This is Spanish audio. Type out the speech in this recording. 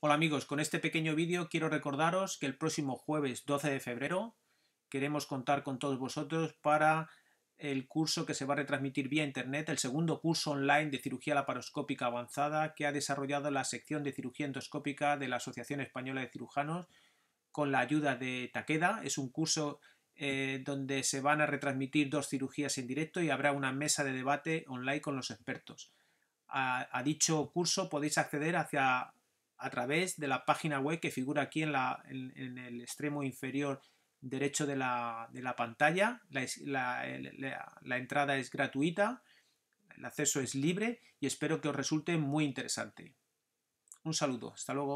Hola amigos, con este pequeño vídeo quiero recordaros que el próximo jueves 12 de febrero queremos contar con todos vosotros para el curso que se va a retransmitir vía internet, el segundo curso online de cirugía laparoscópica avanzada que ha desarrollado la sección de cirugía endoscópica de la Asociación Española de Cirujanos con la ayuda de Takeda. Es un curso eh, donde se van a retransmitir dos cirugías en directo y habrá una mesa de debate online con los expertos. a dicho curso podéis acceder hacia a través de la página web que figura aquí en, en, el extremo inferior derecho de la, pantalla. la, entrada es gratuita, el acceso es libre y espero que os resulte muy interesante. Un saludo, hasta luego.